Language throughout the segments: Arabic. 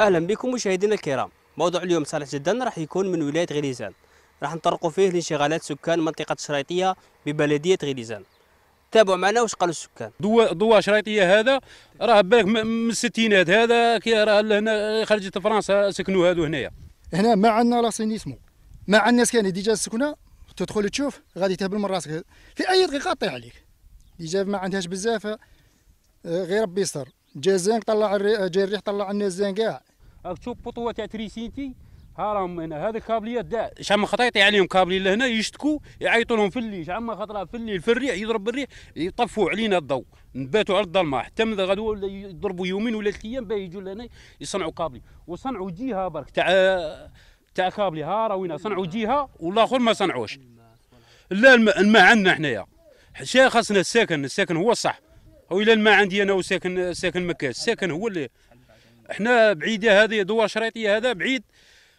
اهلا بكم مشاهدينا الكرام موضوع اليوم صالح جدا راح يكون من ولايه غليزان راح نطرقوا فيه لانشغالات سكان منطقه الشريطيه ببلديه غليزان تابعوا معنا واش قالوا السكان دوا دوا شريطيه هذا راه بالك من الستينات هذا كي راه هنا خرجت فرنسا سكنوا هادو هنايا هنا ما عندنا لاسينيسمو ما عندنا الناس كان ديجا السكنه تدخل تشوف غادي تهبل من راسك في اي دقيقه طيح عليك ديجا ما عندهاش بزاف آه، غير ربي يستر جازان طلع الريح طلع الناس كاع تشوف بطوه تاع تريسينتي ها راهم هنا هذه الكابليات دا شحال من خطايطي عليهم كابلي لهنا يشتكوا يعيطوا لهم في الليل شحال من خطره في الليل في الريح يضرب بالريح يطفوا علينا الضوء نباتوا على الظلمه حتى من غدو يضربوا يومين ولا ثلاث ايام باه يجوا لهنا يصنعوا كابلي وصنعوا جهه برك تاع تاع كابلي ها راه وين صنعوا جهه والاخر ما صنعوش لا الماء الماء عندنا حنايا شي خاصنا الساكن الساكن هو الصح وإلا الماء عندي انا وساكن ساكن مكاس الساكن هو اللي حنا بعيده هذه دوار شريطيه هذا بعيد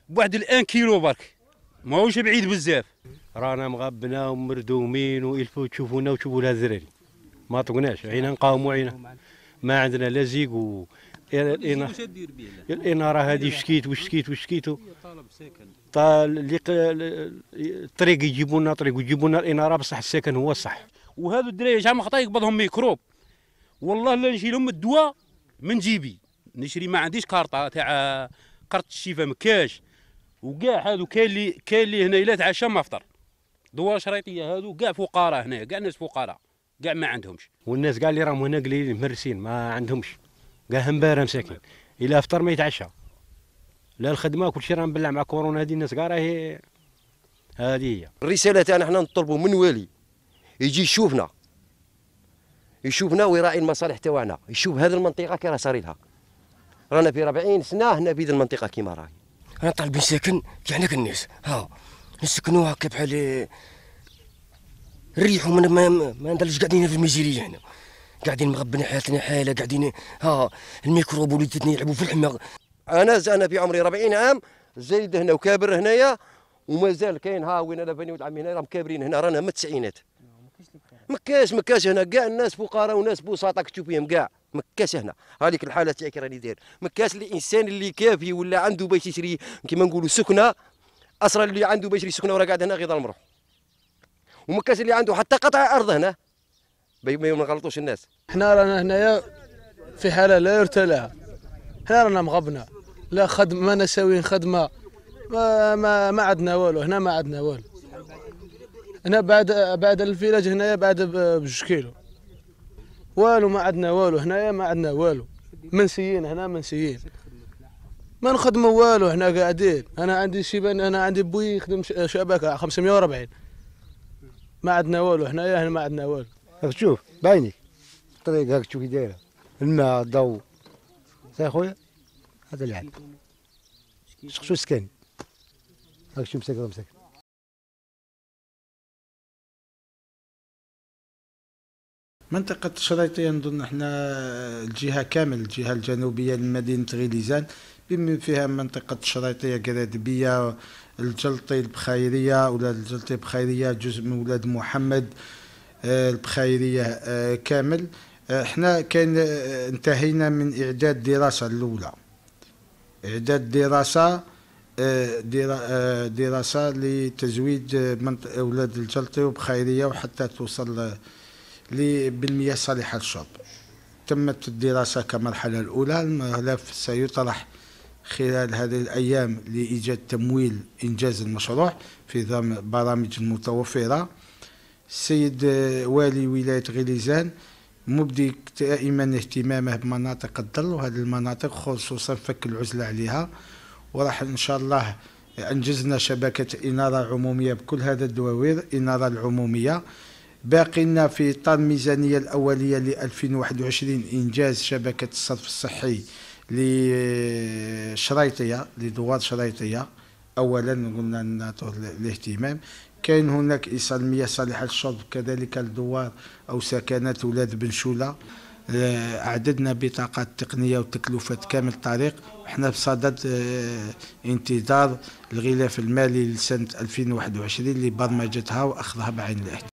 بواحد الان كيلو برك ماهوش بعيد بزاف رانا مغبنا ومردومين ويلفوا تشوفونا وتشوفوا لها زرين ما طقناش عينا نقاوموا عينا ما عندنا لا زيق و الاناره هذه شكيت وشكيت وشكيت طالب ساكن اللي الطريق يجيبوا لنا طريق ويجيبوا لنا الاناره بصح الساكن هو الصح وهذو الدراري جا مخطا يقبضهم ميكروب والله لا نجي لهم الدواء من جيبي نشري ما عنديش كارطه تاع قرط الشيفه مكاش وكاع هادو كاين اللي كاين اللي هنا الا تعشى ما فطر دوار شريطيه هادو كاع فقراء هنا كاع ناس فقراء كاع ما عندهمش والناس كاع اللي راهم هنا قليلين مرسين ما عندهمش كاع بارم مساكين الا فطر ما يتعشى لا الخدمه كل شيء راه مبلع مع كورونا هذه الناس كاع راهي هذه هي الرساله تاعنا حنا نطلبوا من والي يجي يشوفنا يشوفنا ويراعي المصالح تاعنا يشوف هذه المنطقه كي راه صار لها رانا في 40 سنه هنا بيد المنطقه كيما راهي رانا طالبين سكن كيعناك الناس ها نسكنوها هكا بحال نريحوا من ما, ما ندلش قاعدين في الميزيريه هنا قاعدين مغبنين حالتنا حاله قاعدين ها الميكروب وليتنا يلعبوا في الحمى انا انا في عمري 40 عام زايد هنا وكابر هنايا ومازال كاين ها وين انا بني ولد عمي هنا راهم كابرين هنا رانا من التسعينات نعم، ما كاش ما كاش هنا كاع الناس فقراء وناس بوساطه كتشوف فيهم كاع ما كاش هنا هذيك الحاله تاعك راني داير ما كاش الانسان اللي كافي ولا عنده باش يشري كيما نقولوا سكنه اسرى اللي عنده باش يشري سكنه وراه قاعد هنا غير المروح وما كاش اللي عنده حتى قطع ارض هنا ما يغلطوش الناس حنا رانا هنايا في حاله لا يرثى لها حنا رانا مغبنا لا خدمه ما نساوين خدمه ما ما, ما عندنا والو هنا ما عندنا والو هنا بعد بعد الفيلاج هنايا بعد بجوج كيلو والو ما عندنا والو هنايا ما عندنا والو منسيين هنا منسيين ما نخدموا والو هنا قاعدين انا عندي شيبان انا عندي بوي يخدم شبكه 540 ما عندنا والو هنايا هنا ما عندنا والو هاك تشوف بعينك الطريق هاك تشوف كي دايره الماء الضو صح خويا هذا اللي عندك شخشو سكان هاك تشوف مسكر مسكر منطقة الشريطية نظن احنا الجهة كامل الجهة الجنوبية لمدينة غيليزان بما فيها منطقة الشريطية قرادبية الجلطي البخيرية ولا الجلطي البخيرية جزء من ولاد محمد آه، البخيرية آه، كامل آه، احنا كان انتهينا من إعداد دراسة الأولى إعداد دراسة دراسة لتزويد أولاد الجلطي وبخيرية وحتى توصل بالمياه الصالحة للشرب تمت الدراسة كمرحلة الأولى الملف سيطرح خلال هذه الأيام لإيجاد تمويل إنجاز المشروع في ضمن برامج متوفرة السيد والي ولاية غليزان مبدي دائما اهتمامه بمناطق الضل وهذه المناطق خصوصا فك العزلة عليها وراح إن شاء الله أنجزنا شبكة إنارة عمومية بكل هذا الدواوير إنارة العمومية باقينا في إطار الميزانية الأولية ل 2021 إنجاز شبكة الصرف الصحي لشرايطية لدوار شرايطية أولا قلنا نعطوه الاهتمام كاين هناك إيصال مياه صالحة للشرب كذلك الدوار أو سكنات ولاد بنشولة آه، أعددنا بطاقات تقنية وتكلفة كامل الطريق احنا بصدد آه، انتظار الغلاف المالي لسنة 2021 لبرمجتها وأخذها بعين الاعتبار